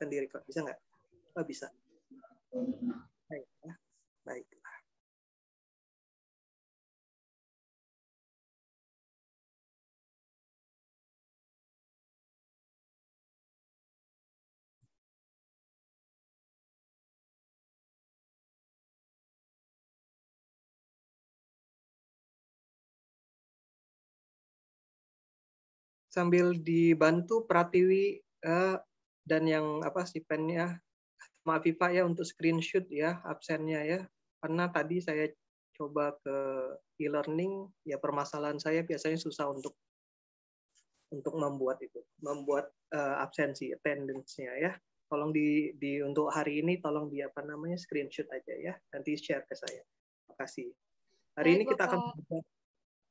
sendiri kok Bisa nggak? Oh, bisa. Baiklah. Baiklah. sambil dibantu Pratiwi uh, dan yang apa stipennya maaf Viva ya untuk screenshot ya absennya ya karena tadi saya coba ke e-learning ya permasalahan saya biasanya susah untuk untuk membuat itu membuat uh, absensi attendance-nya ya tolong di di untuk hari ini tolong di apa namanya screenshot aja ya nanti share ke saya makasih hari ini kita akan akan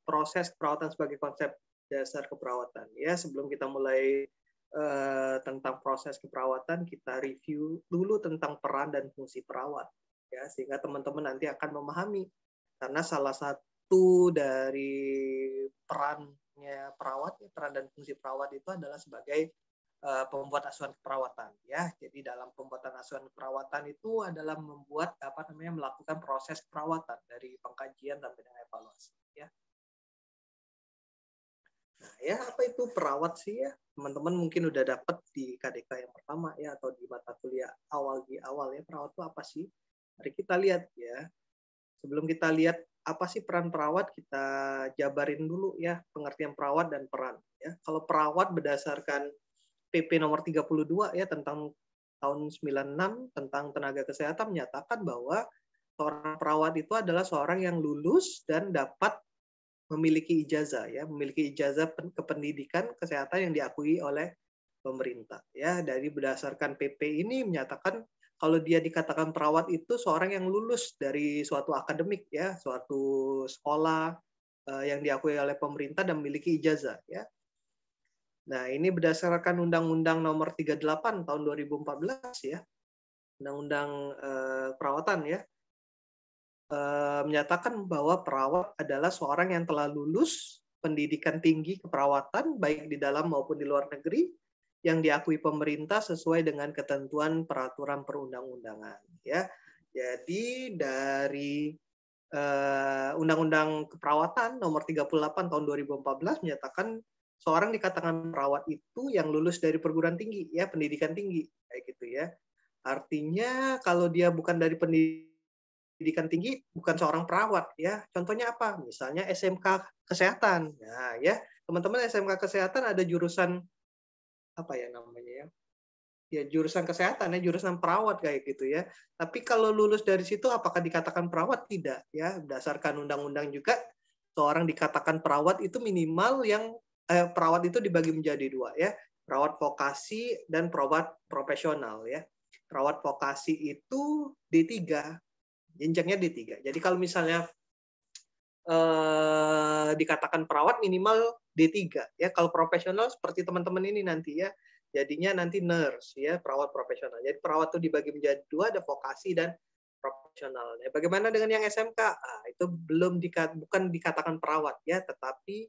proses perawatan sebagai konsep dasar keperawatan ya sebelum kita mulai Eh, tentang proses keperawatan kita review dulu tentang peran dan fungsi perawat ya sehingga teman-teman nanti akan memahami karena salah satu dari perannya perawat peran dan fungsi perawat itu adalah sebagai uh, pembuat asuhan keperawatan ya jadi dalam pembuatan asuhan keperawatan itu adalah membuat apa namanya melakukan proses perawatan dari pengkajian sampai dengan evaluasi ya ya apa itu perawat sih ya teman-teman mungkin udah dapet di KDK yang pertama ya atau di mata kuliah awal di awal ya perawat itu apa sih mari kita lihat ya sebelum kita lihat apa sih peran perawat kita jabarin dulu ya pengertian perawat dan peran ya kalau perawat berdasarkan PP nomor 32 ya tentang tahun 96 tentang tenaga kesehatan menyatakan bahwa seorang perawat itu adalah seorang yang lulus dan dapat memiliki ijazah ya, memiliki ijazah kependidikan kesehatan yang diakui oleh pemerintah ya. Dari berdasarkan PP ini menyatakan kalau dia dikatakan perawat itu seorang yang lulus dari suatu akademik ya, suatu sekolah eh, yang diakui oleh pemerintah dan memiliki ijazah ya. Nah, ini berdasarkan Undang-Undang Nomor 38 tahun 2014 ya. Undang-undang eh, perawatan ya. Eh, menyatakan bahwa perawat adalah seorang yang telah lulus pendidikan tinggi keperawatan baik di dalam maupun di luar negeri yang diakui pemerintah sesuai dengan ketentuan peraturan perundang-undangan ya. Jadi dari eh, Undang-Undang uh, Keperawatan Nomor 38 Tahun 2014 menyatakan seorang dikatakan perawat itu yang lulus dari perguruan tinggi ya pendidikan tinggi kayak gitu ya. Artinya kalau dia bukan dari pendidikan pendidikan tinggi bukan seorang perawat ya. Contohnya apa? Misalnya SMK kesehatan. Nah, ya, teman-teman SMK kesehatan ada jurusan apa ya namanya ya? Ya jurusan kesehatan ya, jurusan perawat kayak gitu ya. Tapi kalau lulus dari situ apakah dikatakan perawat? Tidak ya. Berdasarkan undang-undang juga seorang dikatakan perawat itu minimal yang eh, perawat itu dibagi menjadi dua ya perawat vokasi dan perawat profesional ya perawat vokasi itu D3 jenjangnya D3. Jadi kalau misalnya eh, dikatakan perawat minimal D3 ya kalau profesional seperti teman-teman ini nanti ya jadinya nanti nurse ya perawat profesional. Jadi perawat itu dibagi menjadi dua ada vokasi dan profesional. Ya, bagaimana dengan yang SMK? Nah, itu belum dikat, bukan dikatakan perawat ya, tetapi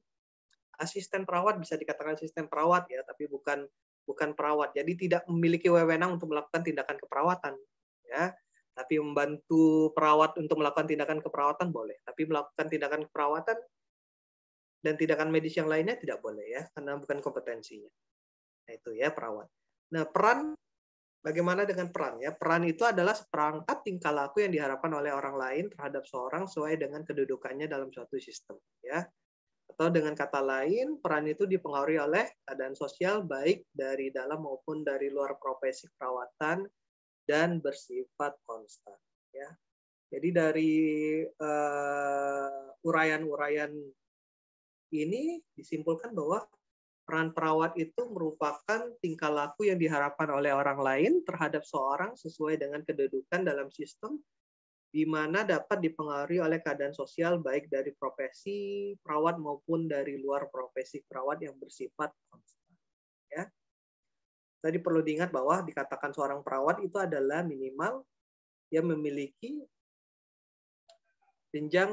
asisten perawat bisa dikatakan asisten perawat ya, tapi bukan bukan perawat. Jadi tidak memiliki wewenang untuk melakukan tindakan keperawatan ya tapi membantu perawat untuk melakukan tindakan keperawatan boleh, tapi melakukan tindakan keperawatan dan tindakan medis yang lainnya tidak boleh ya, karena bukan kompetensinya. Nah, itu ya perawat. Nah, peran bagaimana dengan peran ya? Peran itu adalah seperangkat tingkah laku yang diharapkan oleh orang lain terhadap seorang sesuai dengan kedudukannya dalam suatu sistem ya. Atau dengan kata lain, peran itu dipengaruhi oleh keadaan sosial baik dari dalam maupun dari luar profesi perawatan dan bersifat konstan ya. Jadi dari eh, uraian-uraian uh, ini disimpulkan bahwa peran perawat itu merupakan tingkah laku yang diharapkan oleh orang lain terhadap seorang sesuai dengan kedudukan dalam sistem di mana dapat dipengaruhi oleh keadaan sosial baik dari profesi perawat maupun dari luar profesi perawat yang bersifat konstan. Tadi perlu diingat bahwa dikatakan seorang perawat itu adalah minimal yang memiliki jenjang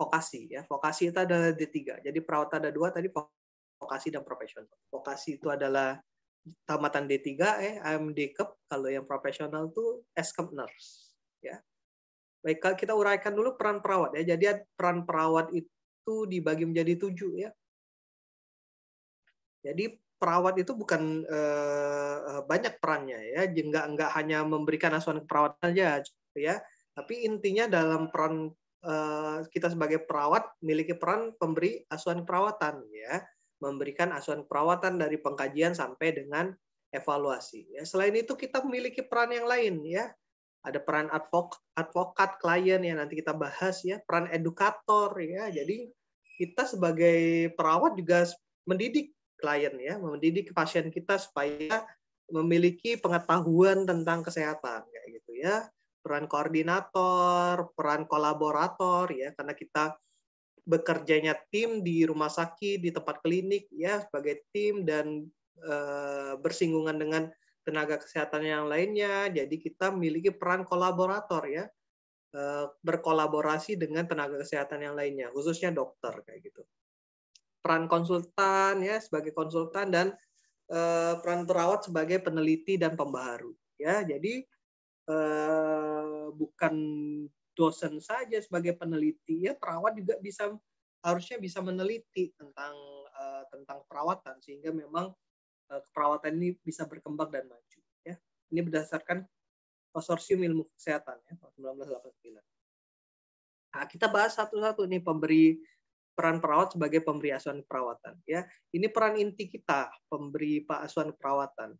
vokasi ya. Vokasi itu adalah D3. Jadi perawat ada dua tadi vokasi dan profesional. Vokasi itu adalah tamatan D3 eh AMD Cup kalau yang profesional itu S Cup nurse ya. Baik, kita uraikan dulu peran perawat ya. Jadi peran perawat itu dibagi menjadi tujuh ya. Jadi perawat itu bukan uh, banyak perannya ya, nggak nggak hanya memberikan asuhan perawat saja ya. Tapi intinya dalam peran uh, kita sebagai perawat miliki peran pemberi asuhan perawatan ya, memberikan asuhan perawatan dari pengkajian sampai dengan evaluasi. Ya. Selain itu kita memiliki peran yang lain ya, ada peran advokat, advokat klien yang nanti kita bahas ya, peran edukator ya. Jadi kita sebagai perawat juga mendidik klien ya, mendidik pasien kita supaya memiliki pengetahuan tentang kesehatan kayak gitu ya. Peran koordinator, peran kolaborator ya karena kita bekerjanya tim di rumah sakit, di tempat klinik ya sebagai tim dan e, bersinggungan dengan tenaga kesehatan yang lainnya. Jadi kita memiliki peran kolaborator ya. Eh, berkolaborasi dengan tenaga kesehatan yang lainnya, khususnya dokter kayak gitu peran konsultan ya sebagai konsultan dan eh, peran perawat sebagai peneliti dan pembaharu ya jadi eh, bukan dosen saja sebagai peneliti ya perawat juga bisa harusnya bisa meneliti tentang eh, tentang perawatan sehingga memang eh, keperawatan ini bisa berkembang dan maju ya ini berdasarkan konsorsium ilmu kesehatan ya tahun 1989 nah, kita bahas satu-satu nih pemberi peran perawat sebagai pemberi asuhan perawatan ya ini peran inti kita pemberi pak asuhan perawatan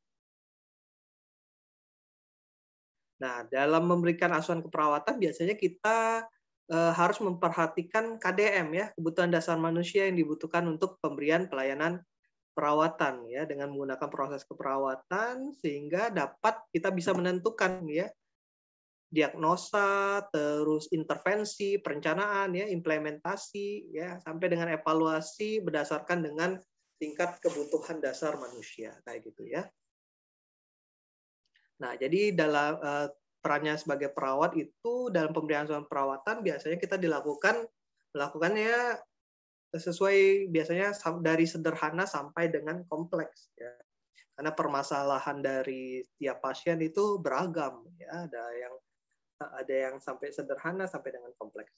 nah dalam memberikan asuhan keperawatan biasanya kita eh, harus memperhatikan KDM ya kebutuhan dasar manusia yang dibutuhkan untuk pemberian pelayanan perawatan ya dengan menggunakan proses keperawatan sehingga dapat kita bisa menentukan ya diagnosa, terus intervensi, perencanaan ya, implementasi ya, sampai dengan evaluasi berdasarkan dengan tingkat kebutuhan dasar manusia kayak gitu ya. Nah, jadi dalam uh, eh, perannya sebagai perawat itu dalam pemberian asuhan perawatan biasanya kita dilakukan melakukannya sesuai biasanya dari sederhana sampai dengan kompleks ya karena permasalahan dari tiap pasien itu beragam ya ada yang ada yang sampai sederhana sampai dengan kompleks.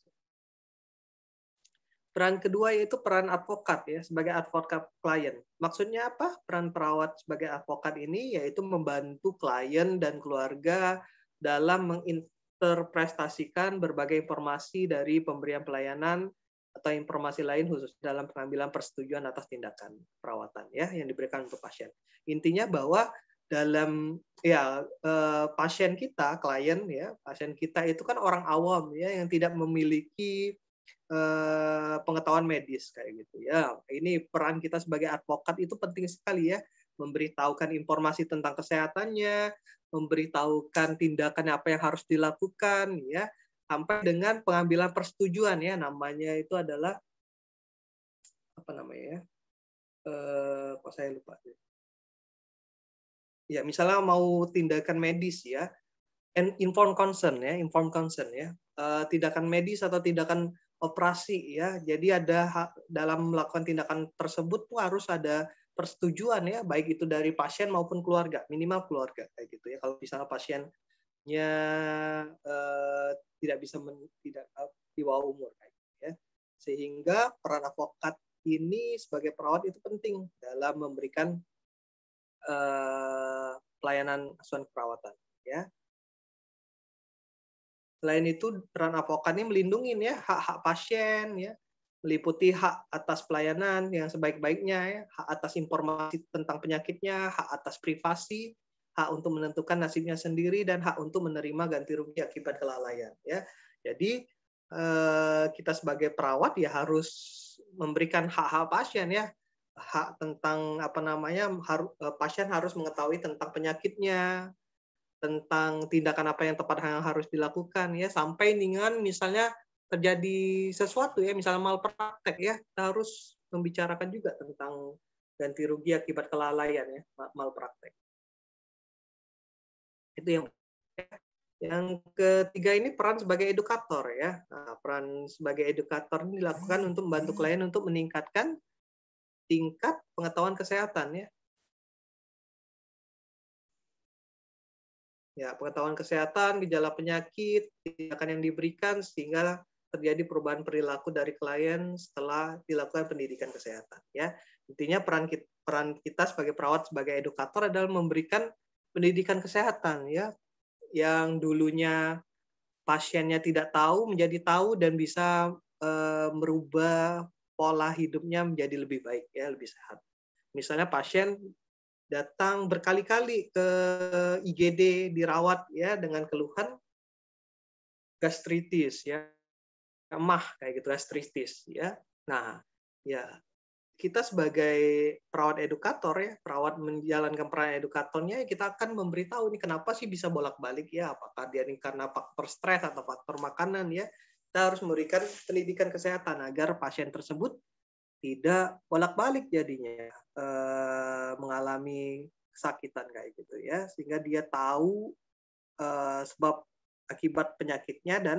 Peran kedua yaitu peran advokat ya sebagai advokat klien. Maksudnya apa? Peran perawat sebagai advokat ini yaitu membantu klien dan keluarga dalam menginterpretasikan berbagai informasi dari pemberian pelayanan atau informasi lain khusus dalam pengambilan persetujuan atas tindakan perawatan ya yang diberikan untuk pasien. Intinya bahwa dalam ya uh, pasien kita, klien ya, pasien kita itu kan orang awam ya yang tidak memiliki uh, pengetahuan medis kayak gitu ya. Ini peran kita sebagai advokat itu penting sekali ya, memberitahukan informasi tentang kesehatannya, memberitahukan tindakan apa yang harus dilakukan ya, sampai dengan pengambilan persetujuan ya namanya itu adalah apa namanya ya? Eh, kok saya lupa ya ya misalnya mau tindakan medis ya and informed consent ya informed concern ya uh, tindakan medis atau tindakan operasi ya jadi ada dalam melakukan tindakan tersebut tuh harus ada persetujuan ya baik itu dari pasien maupun keluarga minimal keluarga kayak gitu ya kalau misalnya pasiennya uh, tidak bisa men, tidak eh, di bawah umur kayak gitu, ya sehingga peran advokat ini sebagai perawat itu penting dalam memberikan Eh, pelayanan asuhan keperawatan ya. Selain itu peran advokat ini melindungi ya hak-hak pasien ya, meliputi hak atas pelayanan yang sebaik-baiknya, ya, hak atas informasi tentang penyakitnya, hak atas privasi, hak untuk menentukan nasibnya sendiri dan hak untuk menerima ganti rugi akibat kelalaian ya. Jadi eh, kita sebagai perawat ya harus memberikan hak-hak pasien ya hak tentang apa namanya har, e, pasien harus mengetahui tentang penyakitnya, tentang tindakan apa yang tepat yang harus dilakukan ya sampai dengan misalnya terjadi sesuatu ya misalnya malpraktek ya kita harus membicarakan juga tentang ganti rugi akibat kelalaian ya malpraktek itu yang yang ketiga ini peran sebagai edukator ya nah, peran sebagai edukator ini dilakukan untuk membantu klien untuk meningkatkan tingkat pengetahuan kesehatan ya. Ya, pengetahuan kesehatan, gejala penyakit, tindakan yang diberikan sehingga terjadi perubahan perilaku dari klien setelah dilakukan pendidikan kesehatan ya. Intinya peran kita, peran kita sebagai perawat sebagai edukator adalah memberikan pendidikan kesehatan ya yang dulunya pasiennya tidak tahu menjadi tahu dan bisa eh, merubah pola hidupnya menjadi lebih baik ya lebih sehat misalnya pasien datang berkali-kali ke IGD dirawat ya dengan keluhan gastritis ya emah kayak gitu gastritis ya nah ya kita sebagai perawat edukator ya perawat menjalankan peran edukatornya kita akan memberitahu ini kenapa sih bisa bolak-balik ya apakah dia ini karena faktor stres atau faktor makanan ya kita harus memberikan pendidikan kesehatan agar pasien tersebut tidak bolak-balik jadinya eh, mengalami kesakitan kayak gitu ya sehingga dia tahu eh, sebab akibat penyakitnya dan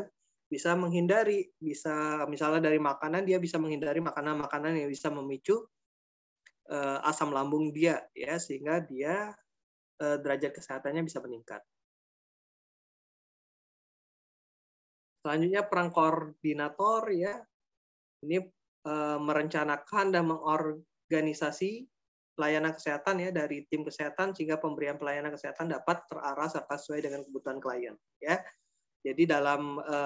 bisa menghindari bisa misalnya dari makanan dia bisa menghindari makanan-makanan yang bisa memicu eh, asam lambung dia ya sehingga dia eh, derajat kesehatannya bisa meningkat Selanjutnya peran koordinator ya. Ini e, merencanakan dan mengorganisasi pelayanan kesehatan ya dari tim kesehatan sehingga pemberian pelayanan kesehatan dapat terarah serta sesuai dengan kebutuhan klien ya. Jadi dalam e,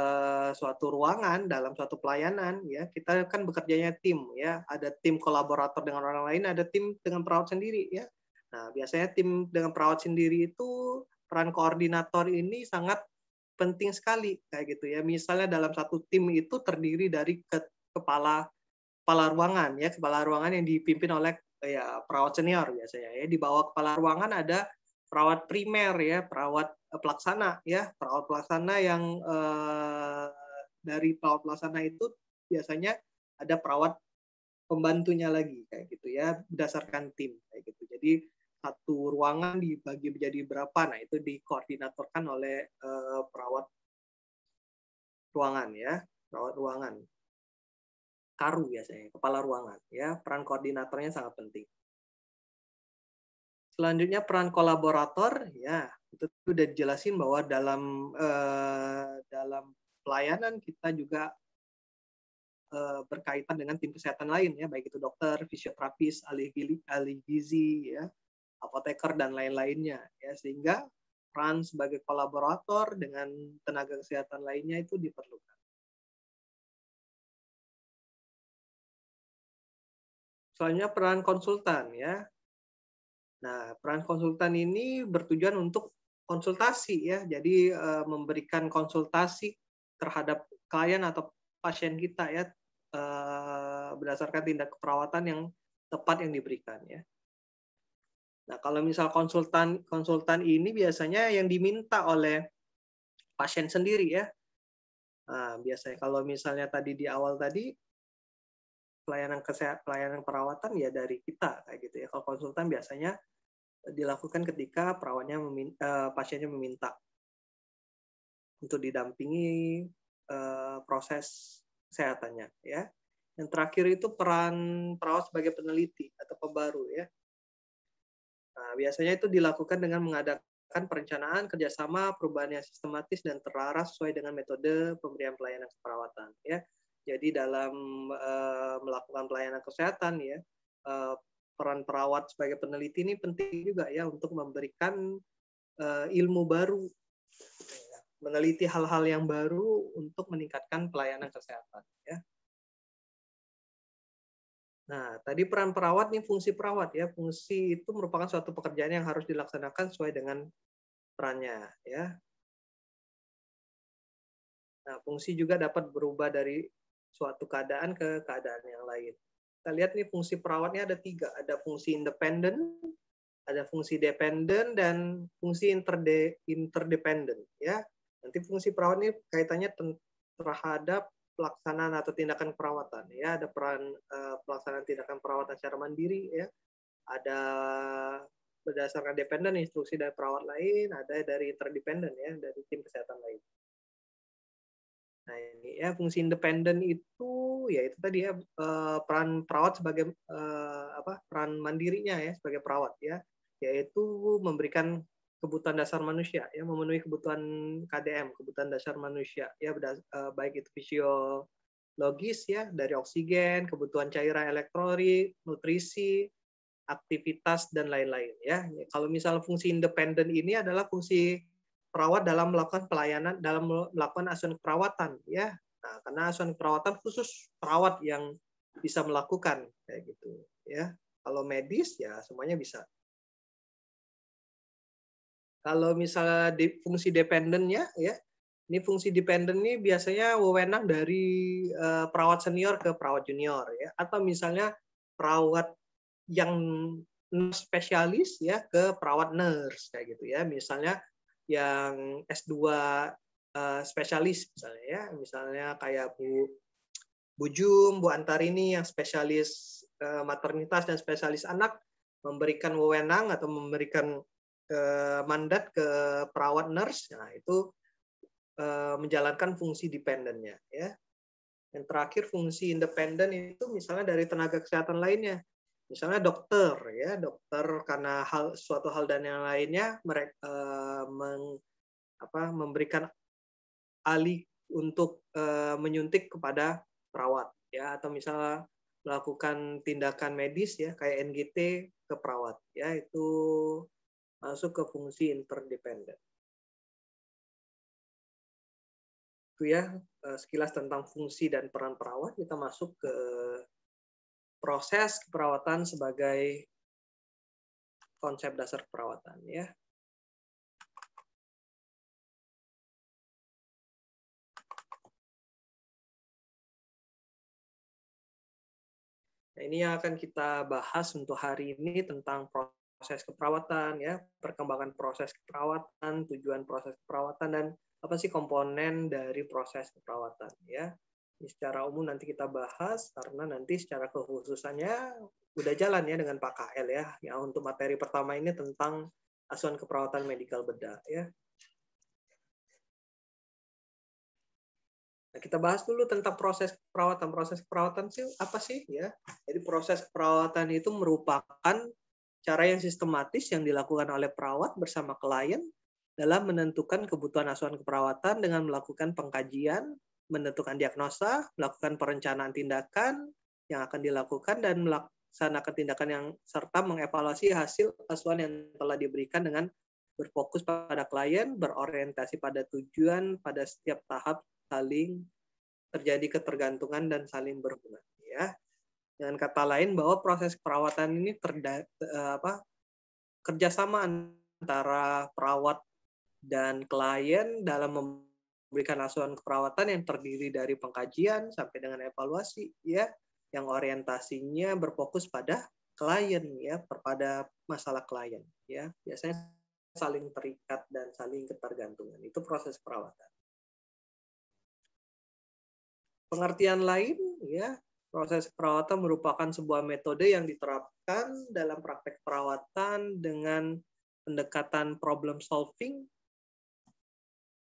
suatu ruangan, dalam suatu pelayanan ya, kita kan bekerjanya tim ya. Ada tim kolaborator dengan orang lain, ada tim dengan perawat sendiri ya. Nah, biasanya tim dengan perawat sendiri itu peran koordinator ini sangat penting sekali kayak gitu ya. Misalnya dalam satu tim itu terdiri dari ke, kepala kepala ruangan ya, kepala ruangan yang dipimpin oleh ya perawat senior biasanya ya. Di bawah kepala ruangan ada perawat primer ya, perawat eh, pelaksana ya, perawat pelaksana yang eh, dari perawat pelaksana itu biasanya ada perawat pembantunya lagi kayak gitu ya berdasarkan tim kayak gitu. Jadi satu ruangan dibagi menjadi berapa. Nah, itu dikoordinatorkan oleh uh, perawat ruangan ya, perawat ruangan. Karu biasanya, kepala ruangan ya. Peran koordinatornya sangat penting. Selanjutnya peran kolaborator ya, itu sudah dijelasin bahwa dalam uh, dalam pelayanan kita juga eh, berkaitan dengan tim kesehatan lain ya baik itu dokter, fisioterapis, ahli gizi ya apoteker dan lain-lainnya ya sehingga peran sebagai kolaborator dengan tenaga kesehatan lainnya itu diperlukan. Soalnya peran konsultan ya. Nah, peran konsultan ini bertujuan untuk konsultasi ya. Jadi e, memberikan konsultasi terhadap klien atau pasien kita ya e, berdasarkan tindak keperawatan yang tepat yang diberikan ya. Nah, kalau misal konsultan konsultan ini biasanya yang diminta oleh pasien sendiri ya. Nah, biasanya kalau misalnya tadi di awal tadi pelayanan kesehatan pelayanan perawatan ya dari kita kayak gitu ya. Kalau konsultan biasanya dilakukan ketika perawatnya meminta, eh, pasiennya meminta untuk didampingi eh, proses kesehatannya ya. Yang terakhir itu peran perawat sebagai peneliti atau pembaru ya. Nah, biasanya itu dilakukan dengan mengadakan perencanaan kerjasama perubahan yang sistematis dan terarah sesuai dengan metode pemberian pelayanan keperawatan. Ya, jadi dalam uh, melakukan pelayanan kesehatan ya uh, peran perawat sebagai peneliti ini penting juga ya untuk memberikan uh, ilmu baru, ya, meneliti hal-hal yang baru untuk meningkatkan pelayanan kesehatan. Ya. Nah, tadi peran perawat nih fungsi perawat ya. Fungsi itu merupakan suatu pekerjaan yang harus dilaksanakan sesuai dengan perannya ya. Nah, fungsi juga dapat berubah dari suatu keadaan ke keadaan yang lain. Kita lihat nih fungsi perawatnya ada tiga. Ada fungsi independen, ada fungsi dependen, dan fungsi interde interdependen. Ya. Nanti fungsi perawat ini kaitannya terhadap pelaksanaan atau tindakan perawatan ya ada peran uh, pelaksanaan tindakan perawatan secara mandiri ya ada berdasarkan dependen instruksi dari perawat lain ada dari interdependen ya dari tim kesehatan lain nah ini ya fungsi independen itu ya itu tadi ya eh, peran perawat sebagai eh, apa peran mandirinya ya sebagai perawat ya yaitu memberikan kebutuhan dasar manusia ya memenuhi kebutuhan KDM kebutuhan dasar manusia ya eh, baik itu fisiologis ya dari oksigen kebutuhan cairan elektrolit nutrisi aktivitas dan lain-lain ya kalau misal fungsi independen ini adalah fungsi perawat dalam melakukan pelayanan dalam melakukan asuhan perawatan ya nah, karena asuhan perawatan khusus perawat yang bisa melakukan kayak gitu ya kalau medis ya semuanya bisa kalau misalnya di, fungsi dependennya ya, ini fungsi dependen ini biasanya wewenang dari uh, perawat senior ke perawat junior ya, atau misalnya perawat yang spesialis ya ke perawat nurse kayak gitu ya. Misalnya yang S2 uh, eh, spesialis misalnya ya, misalnya kayak Bu Bu Jum, Bu Antarini yang spesialis eh, maternitas dan spesialis anak memberikan wewenang atau memberikan ke mandat ke perawat nurse, nah itu eh, menjalankan fungsi dependennya ya. Yang terakhir fungsi independen itu misalnya dari tenaga kesehatan lainnya. Misalnya dokter ya, dokter karena hal suatu hal dan yang lainnya mereka eh, meng, apa, memberikan alih untuk eh, menyuntik kepada perawat ya atau misalnya melakukan tindakan medis ya kayak NGT ke perawat ya itu masuk ke fungsi interdependent. Itu ya eh, sekilas tentang fungsi dan peran perawat. Kita masuk ke proses perawatan sebagai konsep dasar perawatan. ya. Nah, ini yang akan kita bahas untuk hari ini tentang proses proses keperawatan ya, perkembangan proses keperawatan, tujuan proses keperawatan dan apa sih komponen dari proses keperawatan ya. Ini secara umum nanti kita bahas karena nanti secara kekhususannya udah jalan ya dengan pak kl ya. Ya untuk materi pertama ini tentang asuhan keperawatan medikal bedah ya. Nah, kita bahas dulu tentang proses perawatan. Proses perawatan sih apa sih ya? Jadi proses perawatan itu merupakan cara yang sistematis yang dilakukan oleh perawat bersama klien dalam menentukan kebutuhan asuhan keperawatan dengan melakukan pengkajian, menentukan diagnosa, melakukan perencanaan tindakan yang akan dilakukan dan melaksanakan tindakan yang serta mengevaluasi hasil asuhan yang telah diberikan dengan berfokus pada klien, berorientasi pada tujuan, pada setiap tahap saling terjadi ketergantungan dan saling berhubungan ya. Dengan kata lain bahwa proses perawatan ini terda, eh, apa, kerjasama antara perawat dan klien dalam memberikan asuhan keperawatan yang terdiri dari pengkajian sampai dengan evaluasi ya yang orientasinya berfokus pada klien ya pada masalah klien ya biasanya saling terikat dan saling ketergantungan itu proses perawatan pengertian lain ya Proses perawatan merupakan sebuah metode yang diterapkan dalam praktek perawatan dengan pendekatan problem solving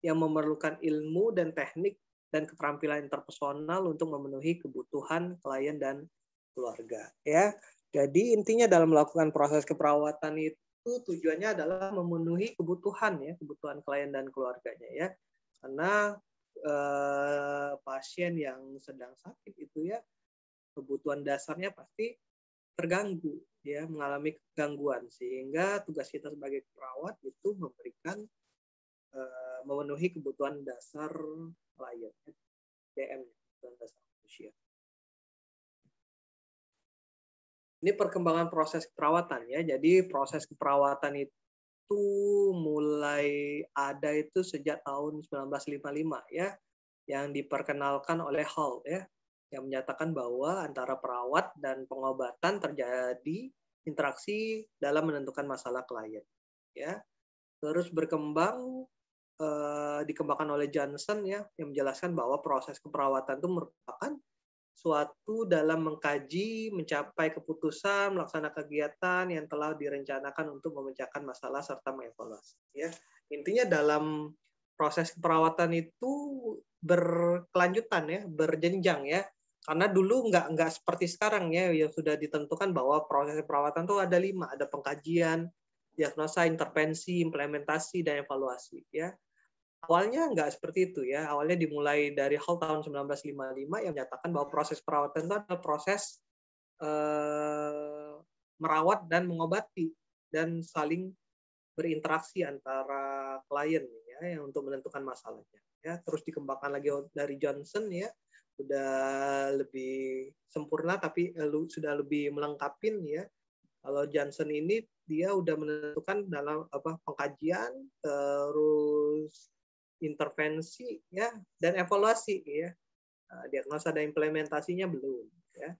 yang memerlukan ilmu dan teknik dan keterampilan interpersonal untuk memenuhi kebutuhan klien dan keluarga ya. Jadi intinya dalam melakukan proses keperawatan itu tujuannya adalah memenuhi kebutuhan ya, kebutuhan klien dan keluarganya ya. Karena eh, pasien yang sedang sakit itu ya kebutuhan dasarnya pasti terganggu ya mengalami gangguan sehingga tugas kita sebagai perawat itu memberikan uh, memenuhi kebutuhan dasar klien DM kebutuhan dasar manusia ini perkembangan proses perawatan, ya jadi proses keperawatan itu mulai ada itu sejak tahun 1955 ya yang diperkenalkan oleh Hall ya yang menyatakan bahwa antara perawat dan pengobatan terjadi interaksi dalam menentukan masalah klien. Ya, terus berkembang eh, dikembangkan oleh Johnson ya yang menjelaskan bahwa proses keperawatan itu merupakan suatu dalam mengkaji, mencapai keputusan, melaksanakan kegiatan yang telah direncanakan untuk memecahkan masalah serta mengevaluasi. Ya, intinya dalam proses keperawatan itu berkelanjutan ya, berjenjang ya karena dulu nggak nggak seperti sekarang ya yang sudah ditentukan bahwa proses perawatan tuh ada lima ada pengkajian diagnosa intervensi implementasi dan evaluasi ya awalnya nggak seperti itu ya awalnya dimulai dari hal tahun 1955 yang menyatakan bahwa proses perawatan itu adalah proses eh, merawat dan mengobati dan saling berinteraksi antara klien ya yang untuk menentukan masalahnya ya terus dikembangkan lagi dari Johnson ya sudah lebih sempurna tapi eh, sudah lebih melengkapin ya kalau Johnson ini dia sudah menentukan dalam apa pengkajian terus intervensi ya dan evaluasi ya nah, diagnosa dan implementasinya belum ya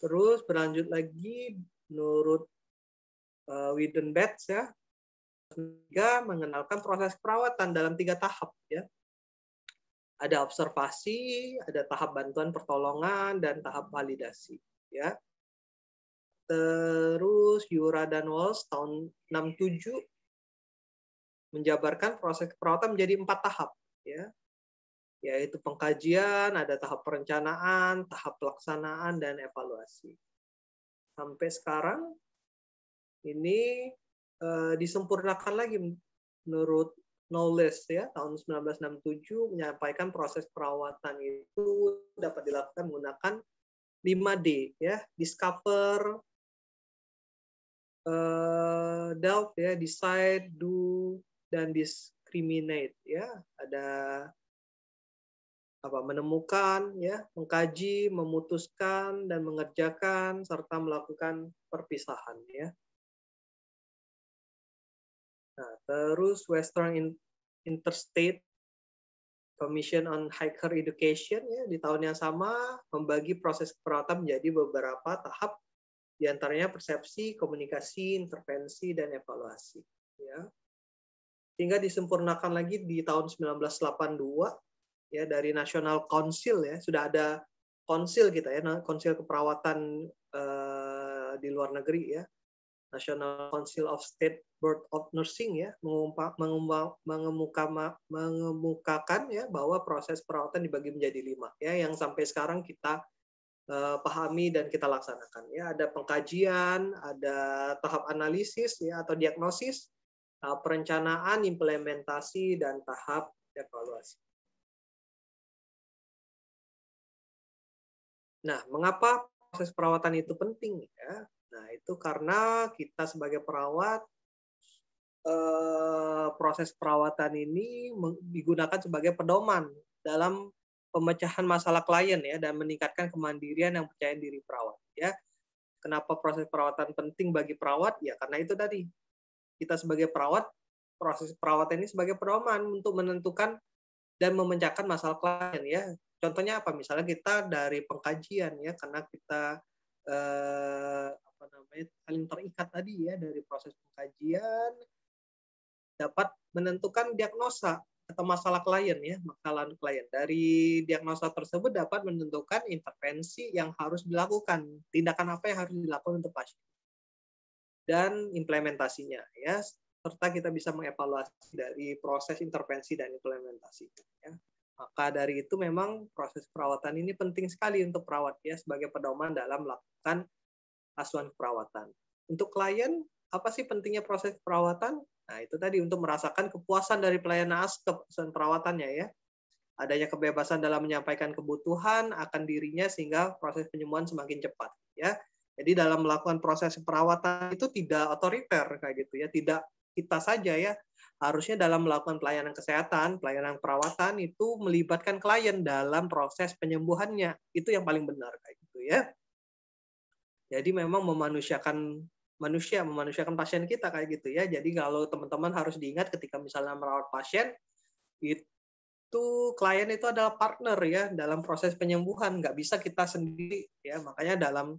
terus berlanjut lagi menurut uh, Widen ya sehingga mengenalkan proses perawatan dalam tiga tahap ya ada observasi, ada tahap bantuan pertolongan dan tahap validasi, ya. Terus Yura dan Walls tahun 67 menjabarkan proses perawatan menjadi empat tahap, ya. Yaitu pengkajian, ada tahap perencanaan, tahap pelaksanaan dan evaluasi. Sampai sekarang ini eh, disempurnakan lagi menurut Knowles ya tahun 1967 menyampaikan proses perawatan itu dapat dilakukan menggunakan 5D ya discover uh, eh, doubt ya decide do dan discriminate ya ada apa menemukan ya mengkaji memutuskan dan mengerjakan serta melakukan perpisahan ya terus Western Interstate Commission on Higher Education ya, di tahun yang sama membagi proses perawatan menjadi beberapa tahap diantaranya persepsi, komunikasi, intervensi, dan evaluasi. Ya. Hingga disempurnakan lagi di tahun 1982 ya dari National Council ya sudah ada konsil kita ya konsil keperawatan uh, di luar negeri ya National Council of State Board of Nursing ya mengemukakan ya bahwa proses perawatan dibagi menjadi lima ya yang sampai sekarang kita uh, pahami dan kita laksanakan ya ada pengkajian ada tahap analisis ya atau diagnosis tahap eh, perencanaan implementasi dan tahap evaluasi. Nah mengapa proses perawatan itu penting ya Nah, itu karena kita sebagai perawat eh, proses perawatan ini digunakan sebagai pedoman dalam pemecahan masalah klien ya dan meningkatkan kemandirian yang percaya diri perawat ya. Kenapa proses perawatan penting bagi perawat? Ya karena itu tadi. Kita sebagai perawat proses perawatan ini sebagai pedoman untuk menentukan dan memecahkan masalah klien ya. Contohnya apa? Misalnya kita dari pengkajian ya karena kita eh, namanya saling terikat tadi ya dari proses pengkajian dapat menentukan diagnosa atau masalah klien ya masalah klien dari diagnosa tersebut dapat menentukan intervensi yang harus dilakukan tindakan apa yang harus dilakukan untuk pasien dan implementasinya ya serta kita bisa mengevaluasi dari proses intervensi dan implementasinya ya. maka dari itu memang proses perawatan ini penting sekali untuk perawat ya sebagai pedoman dalam melakukan asuhan perawatan. Untuk klien, apa sih pentingnya proses perawatan? Nah, itu tadi untuk merasakan kepuasan dari pelayanan ASKEP, asuhan perawatannya ya. Adanya kebebasan dalam menyampaikan kebutuhan akan dirinya sehingga proses penyembuhan semakin cepat ya. Jadi dalam melakukan proses perawatan itu tidak otoriter kayak gitu ya, tidak kita saja ya. Harusnya dalam melakukan pelayanan kesehatan, pelayanan perawatan itu melibatkan klien dalam proses penyembuhannya. Itu yang paling benar kayak gitu ya. Jadi memang memanusiakan manusia, memanusiakan pasien kita kayak gitu ya. Jadi kalau teman-teman harus diingat ketika misalnya merawat pasien itu klien itu adalah partner ya dalam proses penyembuhan, nggak bisa kita sendiri ya. Makanya dalam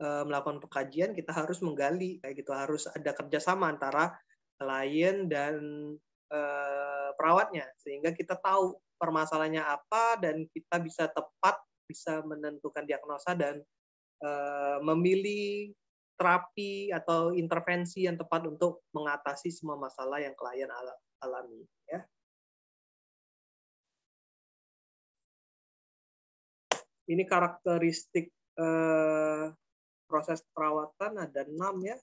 e, melakukan pekajian kita harus menggali kayak gitu, harus ada kerjasama antara klien dan e, perawatnya sehingga kita tahu permasalahannya apa dan kita bisa tepat bisa menentukan diagnosa dan Eh, memilih terapi atau intervensi yang tepat untuk mengatasi semua masalah yang klien alami ya. Ini karakteristik eh, proses perawatan ada enam ya.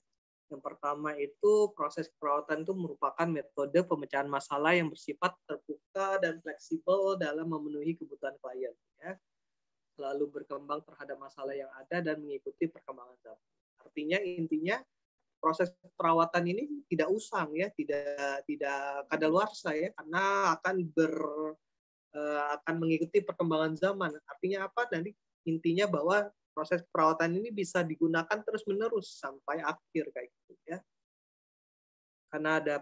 Yang pertama itu proses perawatan itu merupakan metode pemecahan masalah yang bersifat terbuka dan fleksibel dalam memenuhi kebutuhan klien ya selalu berkembang terhadap masalah yang ada dan mengikuti perkembangan zaman. Artinya intinya proses perawatan ini tidak usang ya, tidak tidak kadaluarsa ya karena akan ber eh, akan mengikuti perkembangan zaman. Artinya apa? Nanti intinya bahwa proses perawatan ini bisa digunakan terus-menerus sampai akhir kayak gitu ya. Karena ada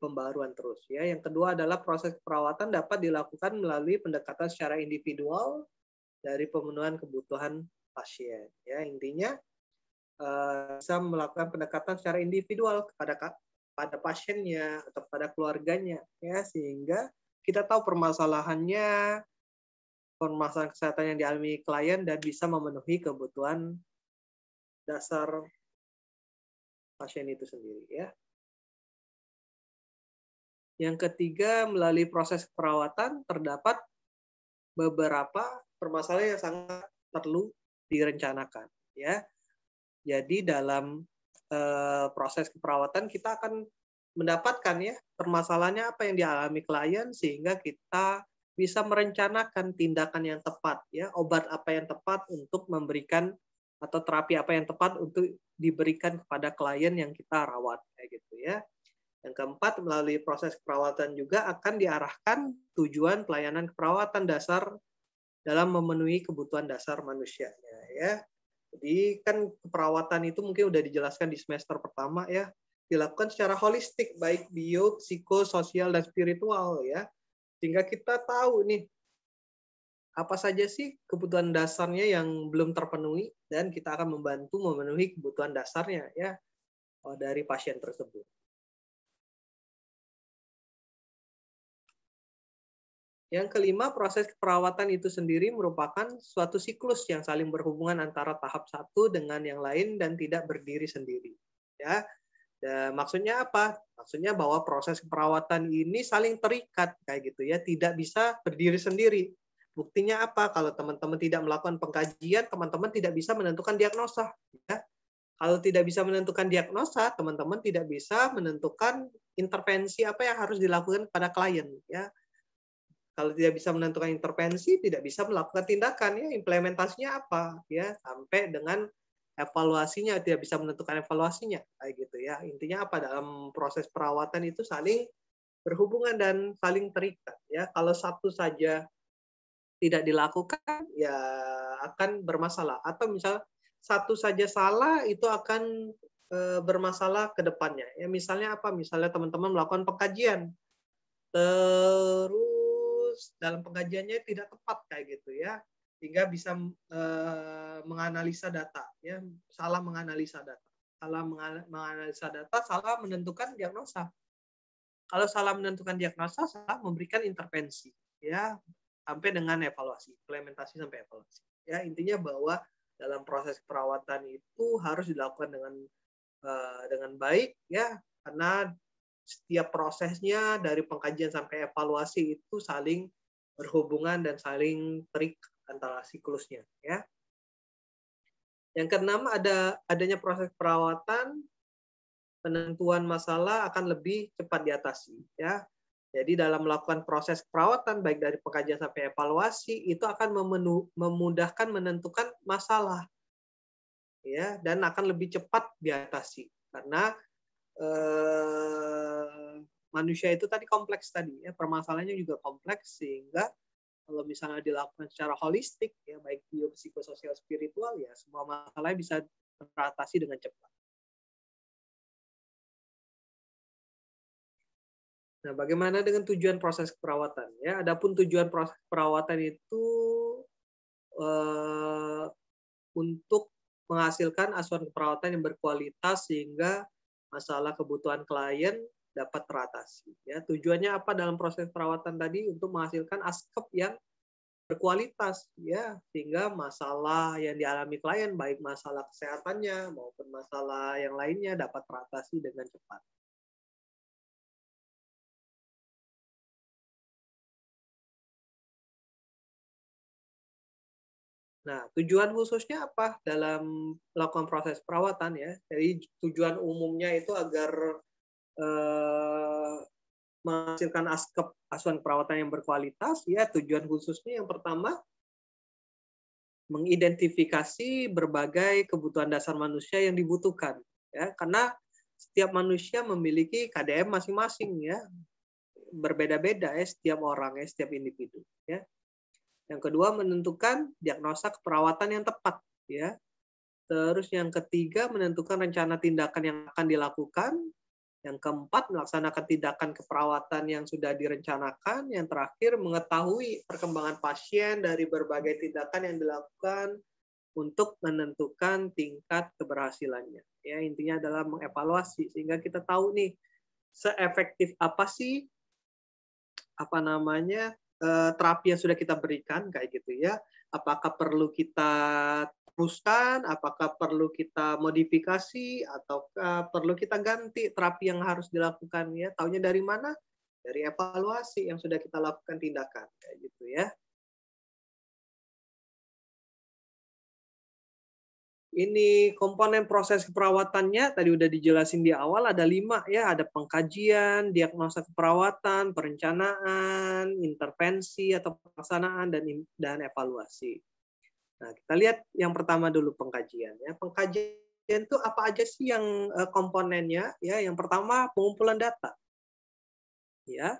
pembaruan terus ya. Yang kedua adalah proses perawatan dapat dilakukan melalui pendekatan secara individual, dari pemenuhan kebutuhan pasien. Ya, intinya eh, bisa melakukan pendekatan secara individual kepada pada pasiennya atau pada keluarganya ya sehingga kita tahu permasalahannya permasalahan kesehatan yang dialami klien dan bisa memenuhi kebutuhan dasar pasien itu sendiri ya. Yang ketiga, melalui proses perawatan terdapat beberapa permasalahan yang sangat perlu direncanakan ya. Jadi dalam e, proses keperawatan kita akan mendapatkan ya permasalahannya apa yang dialami klien sehingga kita bisa merencanakan tindakan yang tepat ya, obat apa yang tepat untuk memberikan atau terapi apa yang tepat untuk diberikan kepada klien yang kita rawat ya gitu ya. Yang keempat, melalui proses keperawatan juga akan diarahkan tujuan pelayanan keperawatan dasar dalam memenuhi kebutuhan dasar manusianya ya. Jadi kan perawatan itu mungkin sudah dijelaskan di semester pertama ya, dilakukan secara holistik baik bio, psiko, sosial dan spiritual ya. Sehingga kita tahu nih apa saja sih kebutuhan dasarnya yang belum terpenuhi dan kita akan membantu memenuhi kebutuhan dasarnya ya eh, dari pasien tersebut. Yang kelima, proses perawatan itu sendiri merupakan suatu siklus yang saling berhubungan antara tahap satu dengan yang lain dan tidak berdiri sendiri. Ya, dan maksudnya apa? Maksudnya bahwa proses perawatan ini saling terikat kayak gitu ya, tidak bisa berdiri sendiri. Buktinya apa? Kalau teman-teman tidak melakukan pengkajian, teman-teman tidak bisa menentukan diagnosa. Ya. Kalau tidak bisa menentukan diagnosa, teman-teman tidak bisa menentukan intervensi apa yang harus dilakukan pada klien. Ya kalau tidak bisa menentukan intervensi, tidak bisa melakukan tindakan ya implementasinya apa ya sampai dengan evaluasinya tidak bisa menentukan evaluasinya kayak gitu ya. Intinya apa dalam proses perawatan itu saling berhubungan dan saling terikat ya. Kalau satu saja tidak dilakukan ya akan bermasalah atau misal satu saja salah itu akan e, bermasalah ke depannya. Ya misalnya apa? Misalnya teman-teman melakukan pengkajian terus dalam pengajiannya tidak tepat kayak gitu ya sehingga bisa e, menganalisa data ya salah menganalisa data salah menganalisa data salah menentukan diagnosa kalau salah menentukan diagnosa salah memberikan intervensi ya sampai dengan evaluasi implementasi sampai evaluasi ya intinya bahwa dalam proses perawatan itu harus dilakukan dengan e, dengan baik ya karena setiap prosesnya dari pengkajian sampai evaluasi itu saling berhubungan dan saling terik antara siklusnya ya. Yang keenam ada adanya proses perawatan penentuan masalah akan lebih cepat diatasi ya. Jadi dalam melakukan proses perawatan baik dari pengkajian sampai evaluasi itu akan memenu, memudahkan menentukan masalah ya dan akan lebih cepat diatasi karena Eh, manusia itu tadi kompleks tadi ya permasalahannya juga kompleks sehingga kalau misalnya dilakukan secara holistik ya baik psikososial spiritual ya semua masalah bisa teratasi dengan cepat. Nah, bagaimana dengan tujuan proses perawatan? Ya, adapun tujuan proses perawatan itu eh, untuk menghasilkan asuhan keperawatan yang berkualitas sehingga masalah kebutuhan klien dapat teratasi. Ya, tujuannya apa dalam proses perawatan tadi untuk menghasilkan askep yang berkualitas ya sehingga masalah yang dialami klien baik masalah kesehatannya maupun masalah yang lainnya dapat teratasi dengan cepat. Nah, tujuan khususnya apa dalam melakukan proses perawatan ya? Jadi tujuan umumnya itu agar eh, menghasilkan askep asuhan perawatan yang berkualitas ya tujuan khususnya yang pertama mengidentifikasi berbagai kebutuhan dasar manusia yang dibutuhkan ya karena setiap manusia memiliki KDM masing-masing ya berbeda-beda ya setiap orang ya setiap individu ya yang kedua menentukan diagnosa keperawatan yang tepat ya. Terus yang ketiga menentukan rencana tindakan yang akan dilakukan. Yang keempat melaksanakan tindakan keperawatan yang sudah direncanakan. Yang terakhir mengetahui perkembangan pasien dari berbagai tindakan yang dilakukan untuk menentukan tingkat keberhasilannya. Ya, intinya adalah mengevaluasi sehingga kita tahu nih seefektif apa sih apa namanya Eh, terapi yang sudah kita berikan kayak gitu ya apakah perlu kita teruskan apakah perlu kita modifikasi ataukah perlu kita ganti terapi yang harus dilakukan ya taunya dari mana dari evaluasi yang sudah kita lakukan tindakan kayak gitu ya ini komponen proses keperawatannya tadi udah dijelasin di awal ada lima ya ada pengkajian diagnosa keperawatan perencanaan intervensi atau pelaksanaan dan dan evaluasi nah kita lihat yang pertama dulu pengkajian ya pengkajian itu apa aja sih yang eh, komponennya ya yang pertama pengumpulan data ya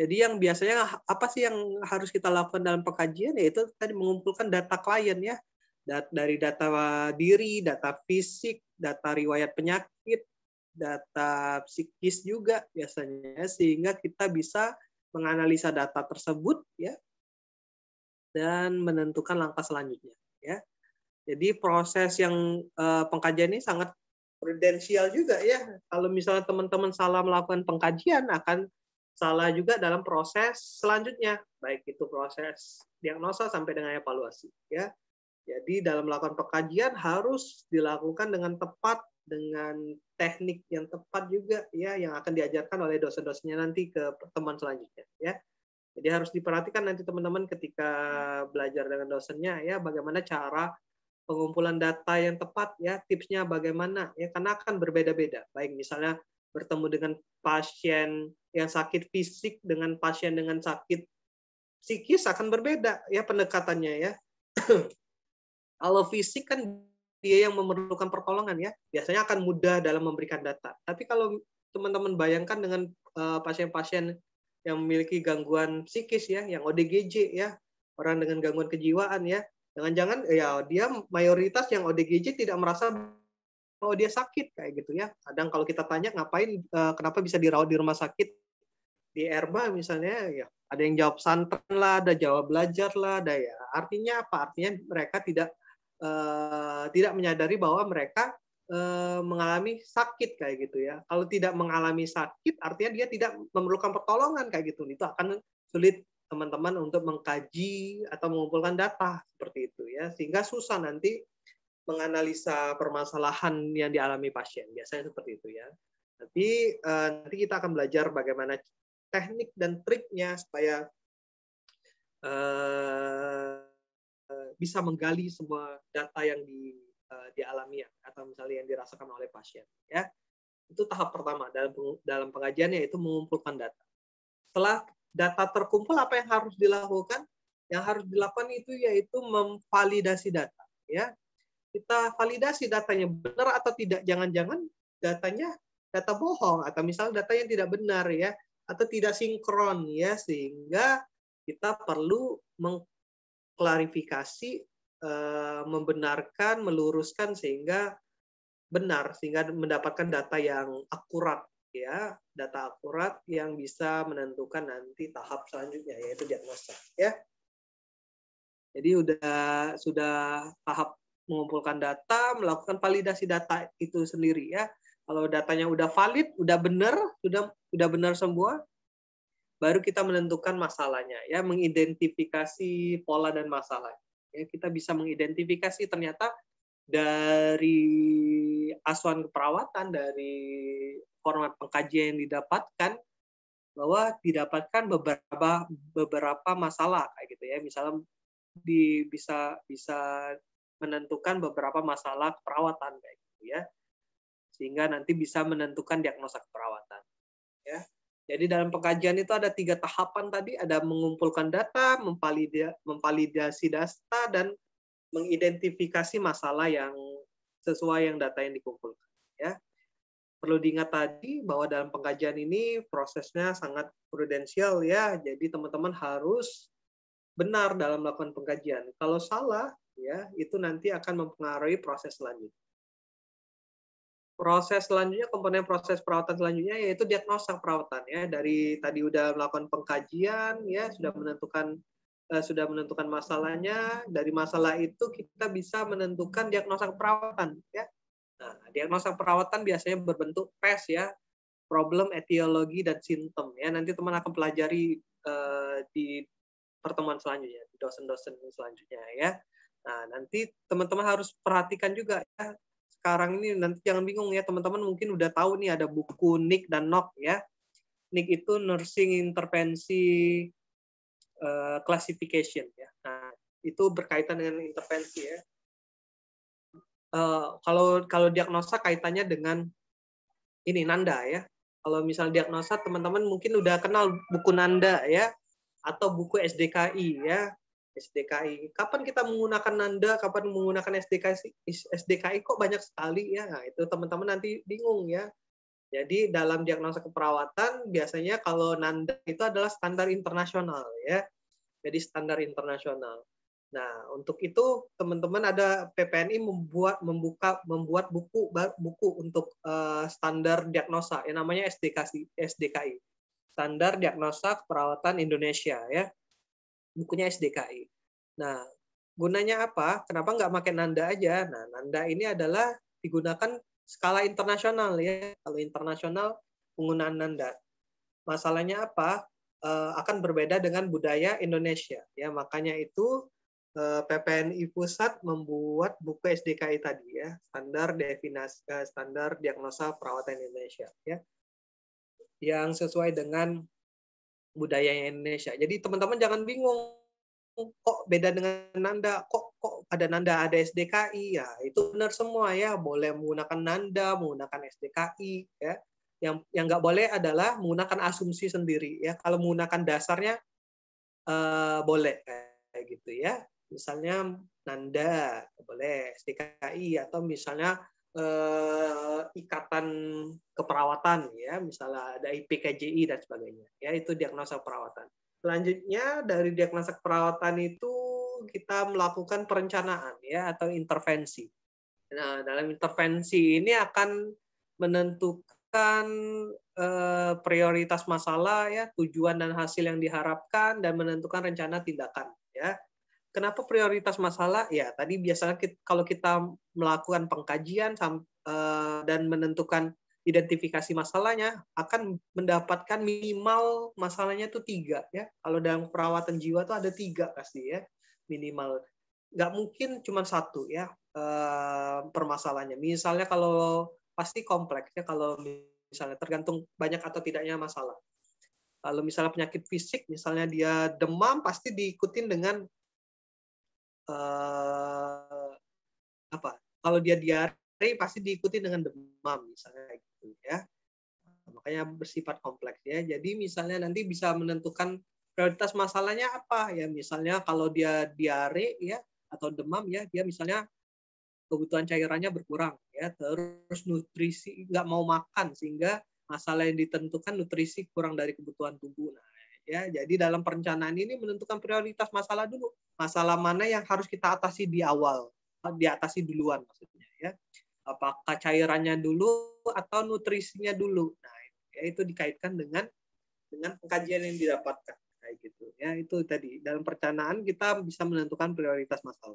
jadi yang biasanya apa sih yang harus kita lakukan dalam pengkajian yaitu tadi mengumpulkan data klien ya Dat dari data diri, data fisik, data riwayat penyakit, data psikis juga biasanya sehingga kita bisa menganalisa data tersebut ya dan menentukan langkah selanjutnya ya. Jadi proses yang uh, pengkajian ini sangat prudensial juga ya. Kalau misalnya teman-teman salah melakukan pengkajian akan salah juga dalam proses selanjutnya, baik itu proses diagnosa sampai dengan evaluasi ya. Jadi dalam melakukan pekajian harus dilakukan dengan tepat dengan teknik yang tepat juga ya yang akan diajarkan oleh dosen-dosennya nanti ke teman selanjutnya ya. Jadi harus diperhatikan nanti teman-teman ketika belajar dengan dosennya ya bagaimana cara pengumpulan data yang tepat ya tipsnya bagaimana ya karena akan berbeda-beda baik misalnya bertemu dengan pasien yang sakit fisik dengan pasien dengan sakit psikis akan berbeda ya pendekatannya ya Kalau fisik kan dia yang memerlukan pertolongan ya, biasanya akan mudah dalam memberikan data. Tapi kalau teman-teman bayangkan dengan eh, pasien-pasien yang memiliki gangguan psikis ya, yang ODGJ ya, orang dengan gangguan kejiwaan ya, jangan-jangan ya dia mayoritas yang ODGJ tidak merasa oh dia sakit kayak gitu ya. Kadang kalau kita tanya ngapain eh, kenapa bisa dirawat di rumah sakit di Erba misalnya ya ada yang jawab santren lah, ada jawab belajar lah, ada ya. Artinya apa? Artinya mereka tidak Eh, tidak menyadari bahwa mereka eh, mengalami sakit kayak gitu ya. Kalau tidak mengalami sakit artinya dia tidak memerlukan pertolongan kayak gitu. Itu akan sulit teman-teman untuk mengkaji atau mengumpulkan data seperti itu ya. Sehingga susah nanti menganalisa permasalahan yang dialami pasien. Biasanya seperti itu ya. Tapi eh, nanti kita akan belajar bagaimana teknik dan triknya supaya bisa menggali semua data yang di, uh, dialami atau misalnya yang dirasakan oleh pasien. Ya, itu tahap pertama dalam dalam pengajiannya yaitu mengumpulkan data. Setelah data terkumpul, apa yang harus dilakukan? Yang harus dilakukan itu yaitu memvalidasi data. Ya, kita validasi datanya benar atau tidak. Jangan-jangan datanya data bohong atau misalnya data yang tidak benar ya atau tidak sinkron ya sehingga kita perlu klarifikasi, eh, membenarkan, meluruskan sehingga benar sehingga mendapatkan data yang akurat ya data akurat yang bisa menentukan nanti tahap selanjutnya yaitu diagnosa ya jadi udah sudah tahap mengumpulkan data melakukan validasi data itu sendiri ya kalau datanya udah valid udah benar sudah udah benar semua baru kita menentukan masalahnya ya mengidentifikasi pola dan masalah ya kita bisa mengidentifikasi ternyata dari asuhan keperawatan dari format pengkajian yang didapatkan bahwa didapatkan beberapa beberapa masalah kayak gitu ya misalnya di bisa bisa menentukan beberapa masalah keperawatan kayak gitu ya sehingga nanti bisa menentukan diagnosa keperawatan ya jadi dalam pengkajian itu ada tiga tahapan tadi, ada mengumpulkan data, memvalidasi data, dan mengidentifikasi masalah yang sesuai yang data yang dikumpulkan. Ya. Perlu diingat tadi bahwa dalam pengkajian ini prosesnya sangat prudensial ya, jadi teman-teman harus benar dalam melakukan pengkajian. Kalau salah, ya itu nanti akan mempengaruhi proses selanjutnya proses selanjutnya komponen proses perawatan selanjutnya yaitu diagnosa perawatan ya dari tadi udah melakukan pengkajian ya sudah menentukan uh, sudah menentukan masalahnya dari masalah itu kita bisa menentukan diagnosa perawatan ya nah diagnosa perawatan biasanya berbentuk PES ya problem etiologi dan simptom ya nanti teman akan pelajari uh, di pertemuan selanjutnya di dosen-dosen selanjutnya ya nah nanti teman-teman harus perhatikan juga ya sekarang ini nanti jangan bingung ya teman-teman mungkin udah tahu nih ada buku Nick dan Nok ya. Nick itu nursing intervensi uh, classification ya. Nah, itu berkaitan dengan intervensi ya. Uh, kalau kalau diagnosa kaitannya dengan ini Nanda ya. Kalau misal diagnosa teman-teman mungkin udah kenal buku Nanda ya atau buku SDKI ya SDKI. Kapan kita menggunakan nanda, kapan menggunakan SDKI, SDKI kok banyak sekali ya. Nah, itu teman-teman nanti bingung ya. Jadi dalam diagnosa keperawatan biasanya kalau nanda itu adalah standar internasional ya. Jadi standar internasional. Nah, untuk itu teman-teman ada PPNI membuat membuka membuat buku buku untuk uh, standar diagnosa yang namanya SDKI, SDKI. Standar Diagnosa Keperawatan Indonesia ya bukunya SDKI. Nah, gunanya apa? Kenapa nggak pakai nanda aja? Nah, nanda ini adalah digunakan skala internasional ya. Kalau internasional penggunaan nanda. Masalahnya apa? E, akan berbeda dengan budaya Indonesia ya. Makanya itu e, eh, PPNI pusat membuat buku SDKI tadi ya, standar definisi eh, standar diagnosa perawatan Indonesia ya. Yang sesuai dengan budaya Indonesia. Jadi teman-teman jangan bingung kok beda dengan nanda, kok kok ada nanda ada SDKI ya itu benar semua ya boleh menggunakan nanda, menggunakan SDKI ya. Yang yang nggak boleh adalah menggunakan asumsi sendiri ya. Kalau menggunakan dasarnya eh, boleh kayak gitu ya. Misalnya nanda boleh SDKI atau misalnya eh, ikatan keperawatan ya, misalnya ada IPKJI dan sebagainya. Ya, itu diagnosa perawatan. Selanjutnya dari diagnosa perawatan itu kita melakukan perencanaan ya atau intervensi. Nah, dalam intervensi ini akan menentukan eh, prioritas masalah ya, tujuan dan hasil yang diharapkan dan menentukan rencana tindakan ya. Kenapa prioritas masalah? Ya tadi biasanya kita, kalau kita melakukan pengkajian eh, dan menentukan identifikasi masalahnya akan mendapatkan minimal masalahnya itu tiga ya. Kalau dalam perawatan jiwa tuh ada tiga pasti ya minimal. Nggak mungkin cuma satu ya eh, permasalahannya. Misalnya kalau pasti kompleks ya kalau misalnya tergantung banyak atau tidaknya masalah. Kalau misalnya penyakit fisik, misalnya dia demam, pasti diikutin dengan uh, apa? Kalau dia diare pasti diikuti dengan demam misalnya gitu ya. Makanya bersifat kompleks ya. Jadi misalnya nanti bisa menentukan prioritas masalahnya apa ya. Misalnya kalau dia diare ya atau demam ya, dia misalnya kebutuhan cairannya berkurang ya terus nutrisi nggak mau makan sehingga masalah yang ditentukan nutrisi kurang dari kebutuhan tubuh nah ya jadi dalam perencanaan ini menentukan prioritas masalah dulu masalah mana yang harus kita atasi di awal diatasi duluan maksudnya ya apakah cairannya dulu atau nutrisinya dulu nah ya itu dikaitkan dengan dengan pengkajian yang didapatkan kayak gitu ya itu tadi dalam perencanaan kita bisa menentukan prioritas masalah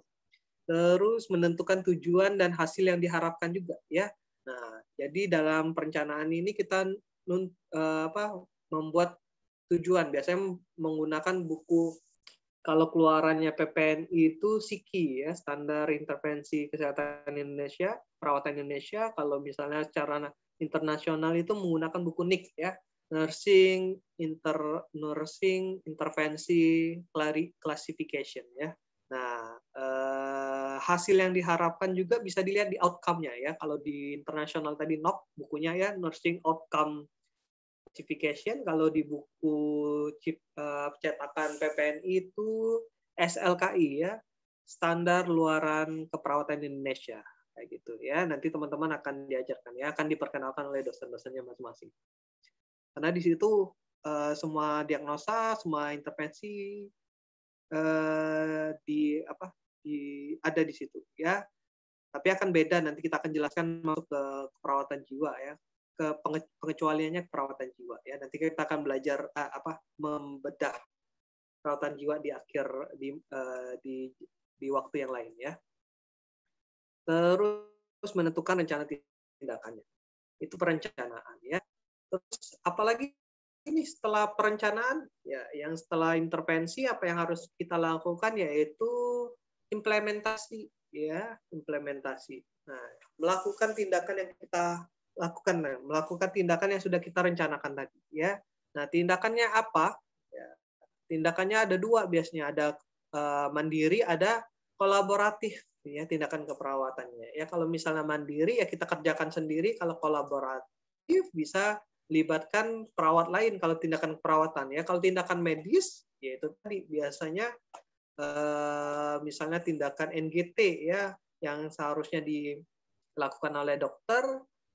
terus menentukan tujuan dan hasil yang diharapkan juga ya nah jadi dalam perencanaan ini kita nun, eh, apa membuat tujuan. Biasanya menggunakan buku kalau keluarannya PPNI itu SIKI ya, Standar Intervensi Kesehatan Indonesia, Perawatan Indonesia. Kalau misalnya secara internasional itu menggunakan buku NIC ya, Nursing Inter Nursing Intervensi Classification ya. Nah, eh, hasil yang diharapkan juga bisa dilihat di outcome-nya ya. Kalau di internasional tadi NOC bukunya ya Nursing Outcome classification kalau di buku eh, cetakan PPNI itu SLKI ya, standar luaran keperawatan Indonesia kayak gitu ya. Nanti teman-teman akan diajarkan ya, akan diperkenalkan oleh dosen-dosennya masing-masing. Karena di situ eh, semua diagnosa, semua intervensi eh, di apa di ada di situ ya. Tapi akan beda nanti kita akan jelaskan masuk ke perawatan jiwa ya ke pengecualiannya perawatan jiwa ya nanti kita akan belajar uh, apa membedah perawatan jiwa di akhir di uh, di di waktu yang lain ya terus menentukan rencana tindakannya itu perencanaan ya terus apalagi ini setelah perencanaan ya yang setelah intervensi apa yang harus kita lakukan yaitu implementasi ya implementasi nah melakukan tindakan yang kita lakukan melakukan tindakan yang sudah kita rencanakan tadi ya. Nah, tindakannya apa? Ya, tindakannya ada dua biasanya, ada eh, mandiri, ada kolaboratif ya tindakan keperawatannya. Ya kalau misalnya mandiri ya kita kerjakan sendiri, kalau kolaboratif bisa libatkan perawat lain kalau tindakan perawatan ya. Kalau tindakan medis yaitu tadi biasanya eh, misalnya tindakan NGT ya yang seharusnya dilakukan oleh dokter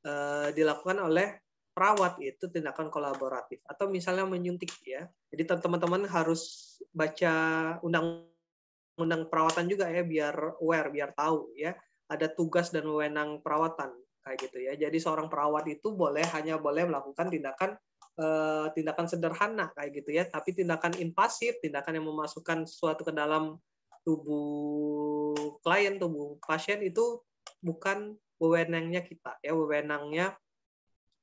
Eh, dilakukan oleh perawat itu tindakan kolaboratif atau misalnya menyuntik ya. Jadi teman-teman harus baca undang-undang perawatan juga ya biar aware, biar tahu ya ada tugas dan wewenang perawatan kayak gitu ya. Jadi seorang perawat itu boleh hanya boleh melakukan tindakan eh, tindakan sederhana kayak gitu ya, tapi tindakan invasif, tindakan yang memasukkan sesuatu ke dalam tubuh klien, tubuh pasien itu bukan wewenangnya kita ya wewenangnya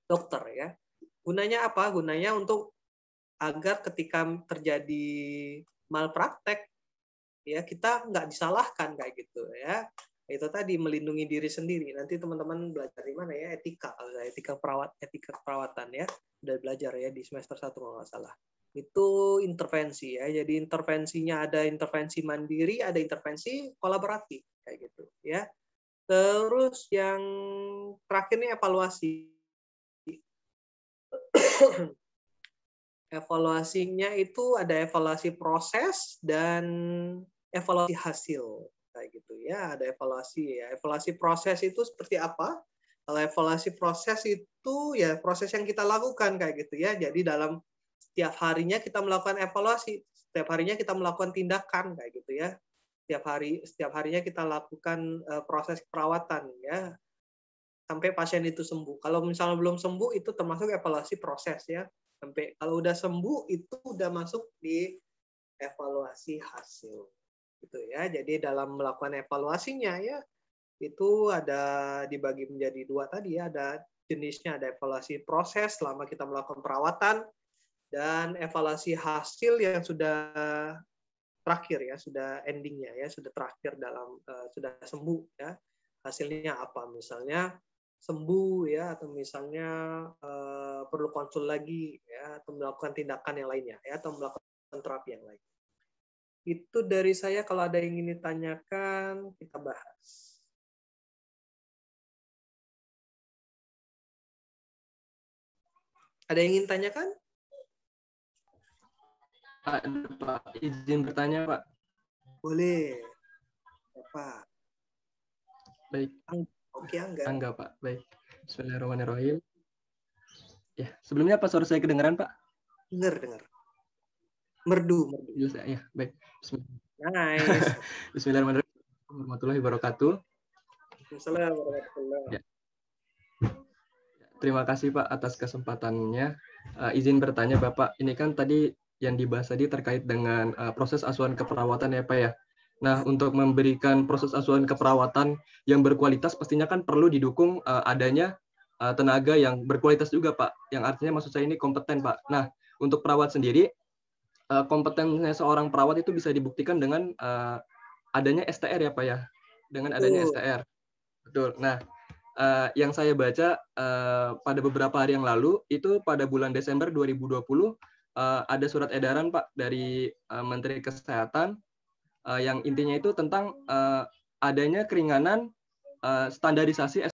dokter ya gunanya apa gunanya untuk agar ketika terjadi malpraktek ya kita nggak disalahkan kayak gitu ya itu tadi melindungi diri sendiri nanti teman-teman belajar di mana ya etika etika perawat etika perawatan ya udah belajar ya di semester satu kalau nggak salah itu intervensi ya jadi intervensinya ada intervensi mandiri ada intervensi kolaboratif kayak gitu ya Terus yang terakhir ini evaluasi. Evaluasinya itu ada evaluasi proses dan evaluasi hasil kayak gitu ya. Ada evaluasi ya. Evaluasi proses itu seperti apa? Kalau evaluasi proses itu ya proses yang kita lakukan kayak gitu ya. Jadi dalam setiap harinya kita melakukan evaluasi, setiap harinya kita melakukan tindakan kayak gitu ya setiap hari setiap harinya kita lakukan uh, proses perawatan ya sampai pasien itu sembuh. Kalau misalnya belum sembuh itu termasuk evaluasi proses ya. Sampai kalau udah sembuh itu udah masuk di evaluasi hasil. Gitu ya. Jadi dalam melakukan evaluasinya ya itu ada dibagi menjadi dua tadi ya, ada jenisnya ada evaluasi proses selama kita melakukan perawatan dan evaluasi hasil yang sudah terakhir ya sudah endingnya ya sudah terakhir dalam uh, sudah sembuh ya hasilnya apa misalnya sembuh ya atau misalnya uh, perlu konsul lagi ya atau melakukan tindakan yang lainnya ya atau melakukan terapi yang lain itu dari saya kalau ada yang ingin ditanyakan kita bahas Ada yang ingin tanyakan? Pak, Pak, izin bertanya, Pak. Boleh, Pak. Baik. Ang Oke, Angga. Angga, Pak. Baik. Bismillahirrahmanirrahim. Ya, sebelumnya apa suara saya kedengaran, Pak? Dengar, dengar. Merdu, merdu. Jelas, iya, ya. Baik. Bismillah. Nice. Bismillahirrahmanirrahim. Warahmatullahi wabarakatuh. Assalamualaikum warahmatullahi ya. Terima kasih Pak atas kesempatannya. Uh, izin bertanya Bapak, ini kan tadi yang dibahas tadi terkait dengan uh, proses asuhan keperawatan ya Pak ya. Nah, untuk memberikan proses asuhan keperawatan yang berkualitas pastinya kan perlu didukung uh, adanya uh, tenaga yang berkualitas juga Pak. Yang artinya maksud saya ini kompeten Pak. Nah, untuk perawat sendiri uh, kompetennya seorang perawat itu bisa dibuktikan dengan uh, adanya STR ya Pak ya. Dengan adanya uh. STR. Betul. Nah, uh, yang saya baca uh, pada beberapa hari yang lalu itu pada bulan Desember 2020 uh, ada surat edaran Pak dari uh, Menteri Kesehatan uh, yang intinya itu tentang uh, adanya keringanan uh, standarisasi